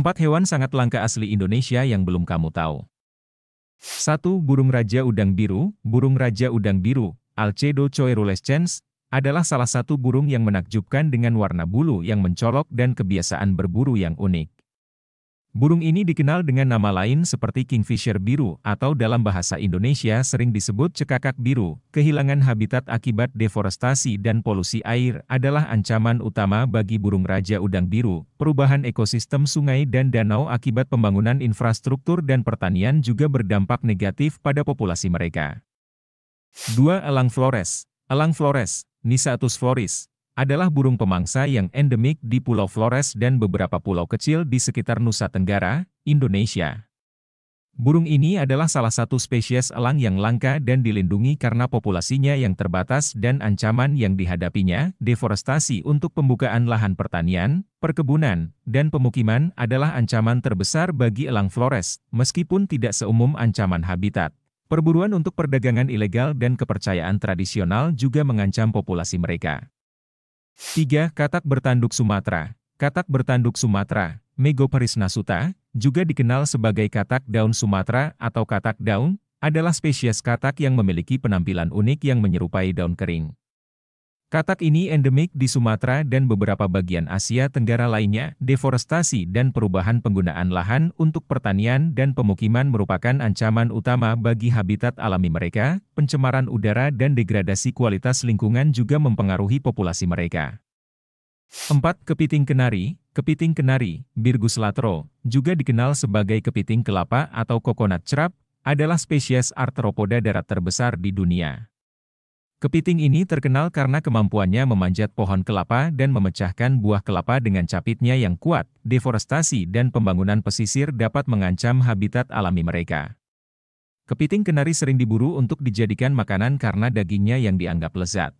Empat hewan sangat langka asli Indonesia yang belum kamu tahu. 1. Burung Raja Udang Biru Burung Raja Udang Biru, Alcedo choerulescens, adalah salah satu burung yang menakjubkan dengan warna bulu yang mencolok dan kebiasaan berburu yang unik. Burung ini dikenal dengan nama lain seperti kingfisher biru atau dalam bahasa Indonesia sering disebut cekakak biru. Kehilangan habitat akibat deforestasi dan polusi air adalah ancaman utama bagi burung raja udang biru. Perubahan ekosistem sungai dan danau akibat pembangunan infrastruktur dan pertanian juga berdampak negatif pada populasi mereka. 2. Elang Flores Elang Flores, Nisatus floris, adalah burung pemangsa yang endemik di Pulau Flores dan beberapa pulau kecil di sekitar Nusa Tenggara, Indonesia. Burung ini adalah salah satu spesies elang yang langka dan dilindungi karena populasinya yang terbatas dan ancaman yang dihadapinya, deforestasi untuk pembukaan lahan pertanian, perkebunan, dan pemukiman adalah ancaman terbesar bagi elang Flores, meskipun tidak seumum ancaman habitat. Perburuan untuk perdagangan ilegal dan kepercayaan tradisional juga mengancam populasi mereka. 3. Katak bertanduk Sumatera Katak bertanduk Sumatera, Megoparis nasuta, juga dikenal sebagai katak daun Sumatera atau katak daun, adalah spesies katak yang memiliki penampilan unik yang menyerupai daun kering. Katak ini endemik di Sumatera dan beberapa bagian Asia Tenggara lainnya. Deforestasi dan perubahan penggunaan lahan untuk pertanian dan pemukiman merupakan ancaman utama bagi habitat alami mereka. Pencemaran udara dan degradasi kualitas lingkungan juga mempengaruhi populasi mereka. 4. Kepiting kenari Kepiting kenari, Birgus latro, juga dikenal sebagai kepiting kelapa atau coconut crab, adalah spesies arthropoda darat terbesar di dunia. Kepiting ini terkenal karena kemampuannya memanjat pohon kelapa dan memecahkan buah kelapa dengan capitnya yang kuat. Deforestasi dan pembangunan pesisir dapat mengancam habitat alami mereka. Kepiting kenari sering diburu untuk dijadikan makanan karena dagingnya yang dianggap lezat.